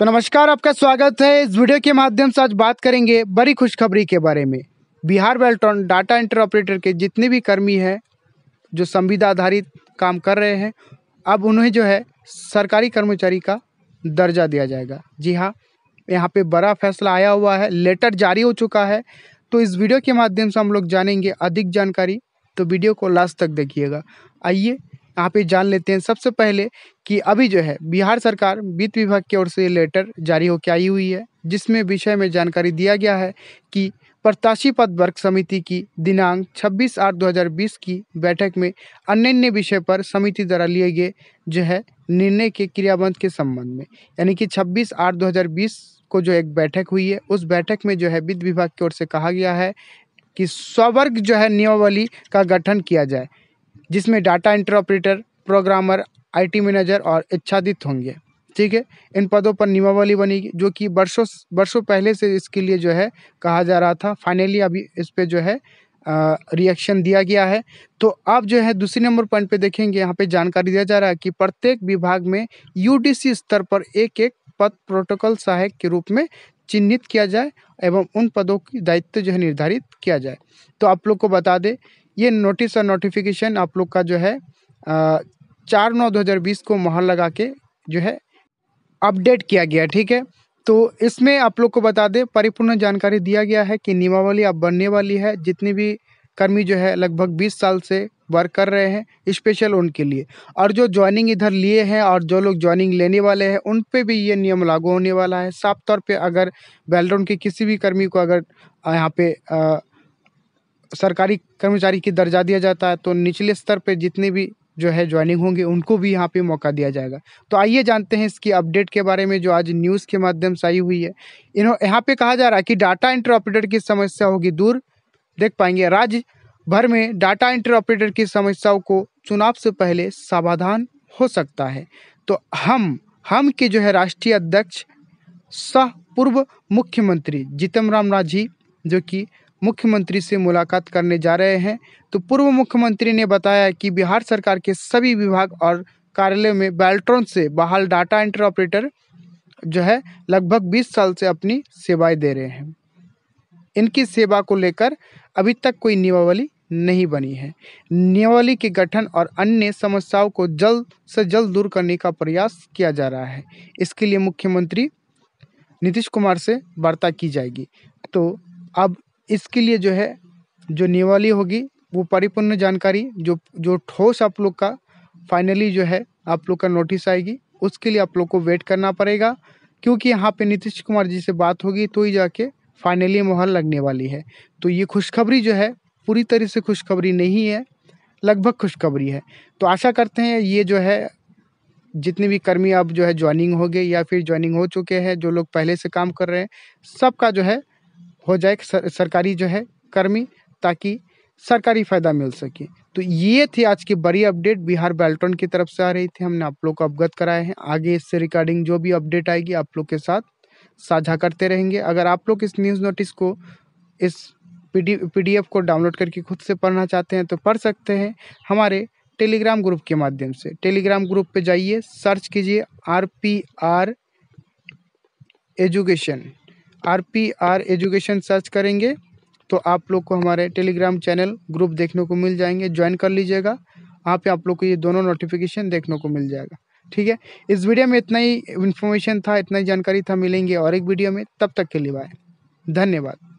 तो नमस्कार आपका स्वागत है इस वीडियो के माध्यम से आज बात करेंगे बड़ी खुशखबरी के बारे में Bihar Beltron data entry operator के जितने भी कर्मी हैं जो संविदा आधारित काम कर रहे हैं अब उन्हें जो है सरकारी कर्मचारी का दर्जा दिया जाएगा जी हाँ यहाँ पे बड़ा फैसला आया हुआ है लेटर जारी हो चुका है तो इस वीडियो के माध्यम से हम लोग जानेंगे अधिक जानकारी तो वीडियो को लास्ट तक देखिएगा आइए आप ही जान लेते हैं सबसे पहले कि अभी जो है बिहार सरकार वित्त विभाग की ओर से लेटर जारी होकर आई हुई है जिसमें विषय में जानकारी दिया गया है कि प्रत्याशी पद वर्ग समिति की दिनांक 26 आठ 2020 की बैठक में अन्य विषय पर समिति द्वारा लिए गए जो है निर्णय के क्रियाबंध के संबंध में यानी कि 26 आठ 2020 को जो एक बैठक हुई है उस बैठक में जो है वित्त विभाग की ओर से कहा गया है कि स्वर्ग जो है नियमावली का गठन किया जाए जिसमें data entry operator programmer IT manager और इच्छादित होंगे ठीक है इन पदों पर नियमावली बनेगी जो कि वर्षों वर्षों पहले से इसके लिए जो है कहा जा रहा था फाइनली अभी इस पर जो है रिएक्शन दिया गया है तो आप जो है दूसरे नंबर पॉइंट पे देखेंगे यहाँ पे जानकारी दिया जा रहा है कि प्रत्येक विभाग में यूडीसी स्तर पर एक एक पद प्रोटोकॉल सहायक के रूप में चिन्हित किया जाए एवं उन पदों की दायित्व जो है निर्धारित किया जाए तो आप लोग को बता दें ये नोटिस और नोटिफिकेशन आप लोग का जो है चार नौ दो हज़ार बीस को मोहर लगा के जो है अपडेट किया गया ठीक है तो इसमें आप लोग को बता दें परिपूर्ण जानकारी दिया गया है कि नियमावली अब बनने वाली है जितनी भी कर्मी जो है लगभग 20 साल से वर्क कर रहे हैं स्पेशल उनके लिए और जो ज्वाइनिंग इधर लिए हैं और जो लोग ज्वाइनिंग लेने वाले हैं उन पे भी ये नियम लागू होने वाला है साफ तौर पे अगर वेलडोन के किसी भी कर्मी को अगर यहाँ पे आ, सरकारी कर्मचारी की दर्जा दिया जाता है तो निचले स्तर पर जितने भी जो है ज्वाइनिंग होंगे उनको भी यहाँ पे मौका दिया जाएगा तो आइए जानते हैं इसकी अपडेट के बारे में जो आज न्यूज़ के माध्यम से आई हुई है इन्हों यहाँ पे कहा जा रहा है कि डाटा इंटर ऑपरेटर की समस्या होगी दूर देख पाएंगे राज्य भर में डाटा इंटर ऑपरेटर की समस्याओं को चुनाव से पहले समाधान हो सकता है तो हम हम के जो है राष्ट्रीय अध्यक्ष सह पूर्व मुख्यमंत्री जीतम राम राजी जो कि मुख्यमंत्री से मुलाकात करने जा रहे हैं तो पूर्व मुख्यमंत्री ने बताया कि बिहार सरकार के सभी विभाग और कार्यालय में बैल्ट्रॉन से बहाल डाटा एंट्री ऑपरेटर जो है लगभग 20 साल से अपनी सेवाएं दे रहे हैं इनकी सेवा को लेकर अभी तक कोई नियमावली नहीं बनी है नियमावली के गठन और अन्य समस्याओं को जल्द से जल्द दूर करने का प्रयास किया जा रहा है इसके लिए मुख्यमंत्री नीतीश कुमार से वार्ता की जाएगी तो अब इसके लिए जो है जो नियमावली होगी वो परिपूर्ण जानकारी जो जो ठोस आप लोग का फाइनली जो है आप लोग का नोटिस आएगी उसके लिए आप लोग को वेट करना पड़ेगा क्योंकि यहाँ पे नीतीश कुमार जी से बात होगी तो ही जाके फाइनली मोहर लगने वाली है तो ये खुशखबरी जो है पूरी तरह से खुशखबरी नहीं है लगभग खुशखबरी है तो आशा करते हैं ये जो है जितने भी कर्मी अब जो है ज्वाइनिंग हो गए या फिर ज्वाइनिंग हो चुके हैं जो लोग पहले से काम कर रहे हैं सबका जो है हो जाए सर, सरकारी जो है कर्मी ताकि सरकारी फ़ायदा मिल सके तो ये थी आज की बड़ी अपडेट बिहार बैल्टन की तरफ से आ रही थी हमने आप लोग को अवगत कराए हैं आगे इससे रिकॉर्डिंग जो भी अपडेट आएगी आप लोग के साथ साझा करते रहेंगे अगर आप लोग इस न्यूज़ नोटिस को इस पीडीएफ को डाउनलोड करके खुद से पढ़ना चाहते हैं तो पढ़ सकते हैं हमारे टेलीग्राम ग्रुप के माध्यम से टेलीग्राम ग्रुप पे जाइए सर्च कीजिए R P R education R P R education search करेंगे तो आप लोग को हमारे टेलीग्राम चैनल ग्रुप देखने को मिल जाएंगे ज्वाइन कर लीजिएगा वहाँ पे आप लोग को ये दोनों नोटिफिकेशन देखने को मिल जाएगा ठीक है इस वीडियो में इतना ही इन्फॉर्मेशन था इतना ही जानकारी था मिलेंगे और एक वीडियो में तब तक के लिए बाय धन्यवाद